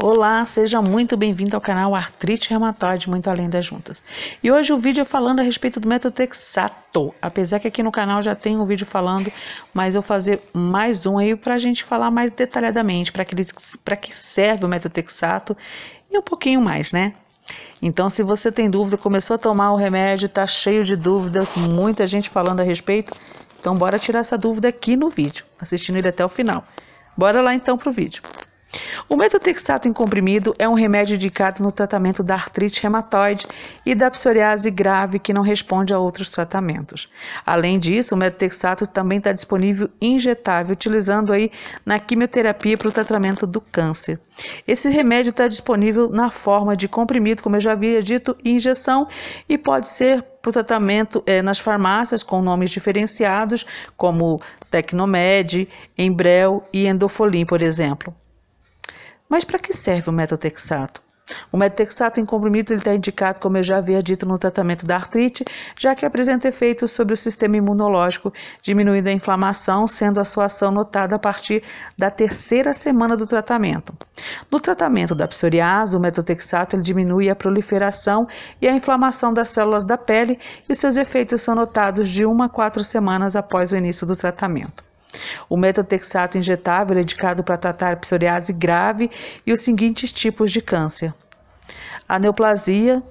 Olá, seja muito bem-vindo ao canal Artrite Reumatoide Muito Além das Juntas. E hoje o vídeo é falando a respeito do metotrexato. Apesar que aqui no canal já tem um vídeo falando, mas eu vou fazer mais um aí para a gente falar mais detalhadamente para que, que serve o metotrexato e um pouquinho mais, né? Então, se você tem dúvida, começou a tomar o remédio, está cheio de dúvida, muita gente falando a respeito, então bora tirar essa dúvida aqui no vídeo, assistindo ele até o final. Bora lá então pro vídeo. O metotrexato em comprimido é um remédio indicado no tratamento da artrite reumatoide e da psoriase grave que não responde a outros tratamentos. Além disso, o metotrexato também está disponível injetável, utilizando aí na quimioterapia para o tratamento do câncer. Esse remédio está disponível na forma de comprimido, como eu já havia dito, e injeção e pode ser para o tratamento eh, nas farmácias com nomes diferenciados, como Tecnomed, Embrel e Endofolin, por exemplo. Mas para que serve o metotrexato? O metotrexato em comprimido está indicado, como eu já havia dito, no tratamento da artrite, já que apresenta efeitos sobre o sistema imunológico, diminuindo a inflamação, sendo a sua ação notada a partir da terceira semana do tratamento. No tratamento da psoriase, o metotrexato diminui a proliferação e a inflamação das células da pele e seus efeitos são notados de 1 a 4 semanas após o início do tratamento. O metotrexato injetável é indicado para tratar psoriase grave e os seguintes tipos de câncer: a neoplasia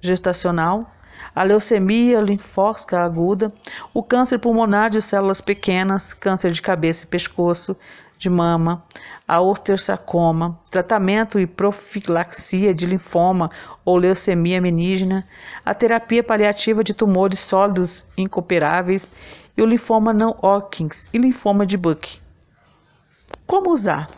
gestacional, a leucemia linfócica aguda, o câncer pulmonar de células pequenas, câncer de cabeça e pescoço, de mama, a osteosarcoma, tratamento e profilaxia de linfoma ou leucemia menígena, a terapia paliativa de tumores sólidos incoperáveis e o linfoma não Hodgkins e linfoma de Buck. Como usar?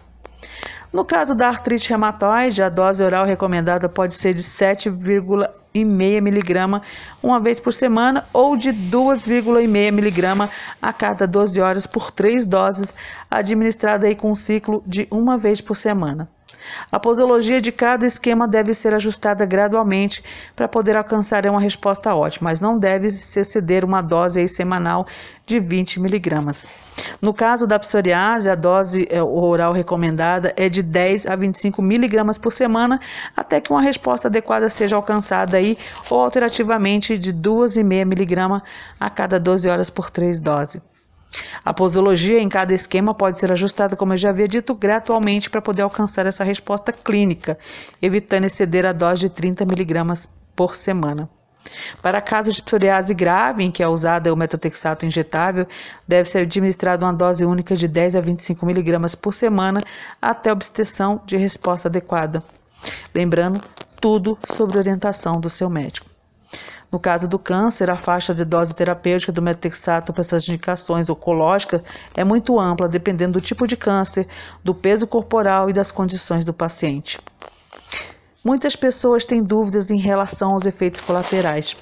No caso da artrite reumatoide, a dose oral recomendada pode ser de 7,5 mg uma vez por semana ou de 2,5 mg a cada 12 horas por três doses, administrada aí com um ciclo de uma vez por semana. A posologia de cada esquema deve ser ajustada gradualmente para poder alcançar uma resposta ótima, mas não deve se exceder uma dose semanal de 20 miligramas. No caso da psoriase, a dose eh, oral recomendada é de 10 a 25 miligramas por semana, até que uma resposta adequada seja alcançada aí, ou alternativamente de 2,5 miligramas a cada 12 horas por três doses. A posologia em cada esquema pode ser ajustada, como eu já havia dito, gradualmente para poder alcançar essa resposta clínica, evitando exceder a dose de 30 miligramas por semana. Para casos de psoriase grave, em que é usada o metotrexato injetável, deve ser administrada uma dose única de 10 a 25 miligramas por semana até obtenção de resposta adequada. Lembrando, tudo sobre orientação do seu médico. No caso do câncer, a faixa de dose terapêutica do metixato para essas indicações oncológicas é muito ampla, dependendo do tipo de câncer, do peso corporal e das condições do paciente. Muitas pessoas têm dúvidas em relação aos efeitos colaterais.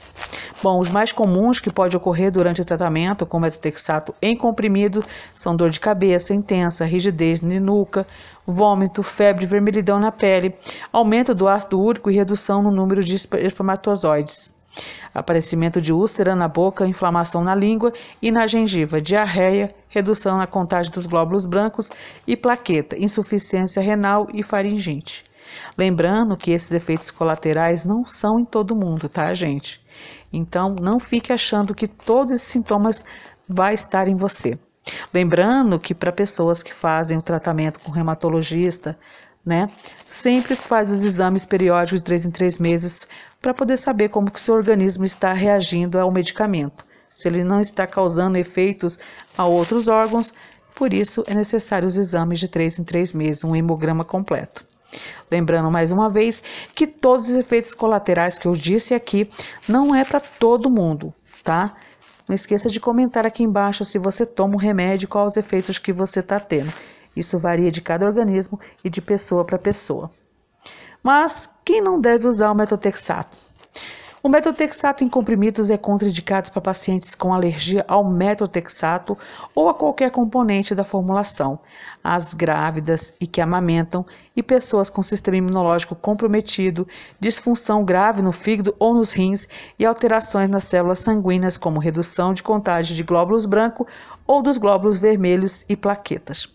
Bom, os mais comuns que pode ocorrer durante o tratamento com metotrexato é em comprimido são dor de cabeça intensa, rigidez de nuca, vômito, febre, vermelhidão na pele, aumento do ácido úrico e redução no número de espermatozoides. Aparecimento de úlcera na boca, inflamação na língua e na gengiva, diarreia, redução na contagem dos glóbulos brancos e plaqueta, insuficiência renal e faringite. Lembrando que esses efeitos colaterais não são em todo mundo, tá, gente? Então, não fique achando que todos os sintomas vai estar em você. Lembrando que para pessoas que fazem o tratamento com reumatologista, né, sempre faz os exames periódicos de 3 em 3 meses para poder saber como que o seu organismo está reagindo ao medicamento. Se ele não está causando efeitos a outros órgãos, por isso é necessário os exames de 3 em 3 meses, um hemograma completo. Lembrando mais uma vez que todos os efeitos colaterais que eu disse aqui não é para todo mundo, tá? Não esqueça de comentar aqui embaixo se você toma o remédio remédio, quais os efeitos que você está tendo. Isso varia de cada organismo e de pessoa para pessoa. Mas quem não deve usar o metotrexato? O metotrexato em comprimidos é contraindicado para pacientes com alergia ao metotrexato ou a qualquer componente da formulação, as grávidas e que amamentam e pessoas com sistema imunológico comprometido, disfunção grave no fígado ou nos rins e alterações nas células sanguíneas como redução de contagem de glóbulos brancos ou dos glóbulos vermelhos e plaquetas.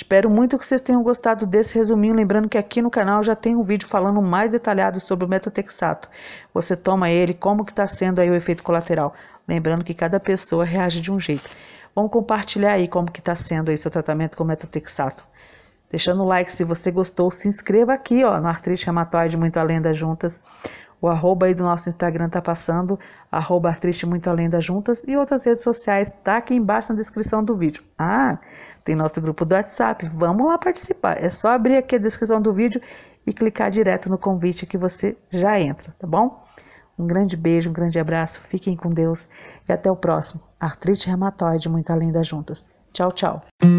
Espero muito que vocês tenham gostado desse resuminho, lembrando que aqui no canal já tem um vídeo falando mais detalhado sobre o metotrexato. Você toma ele, como que está sendo aí o efeito colateral. Lembrando que cada pessoa reage de um jeito. Vamos compartilhar aí como que está sendo aí seu tratamento com o metotrexato. Deixando o like se você gostou, se inscreva aqui ó, no Artrite Reumatoide Muito Além das Juntas. O arroba aí do nosso Instagram tá passando, arroba triste muito além das juntas e outras redes sociais tá aqui embaixo na descrição do vídeo. Ah, tem nosso grupo do WhatsApp, vamos lá participar. É só abrir aqui a descrição do vídeo e clicar direto no convite que você já entra, tá bom? Um grande beijo, um grande abraço, fiquem com Deus e até o próximo. Artrite reumatoide muito além das juntas. Tchau, tchau.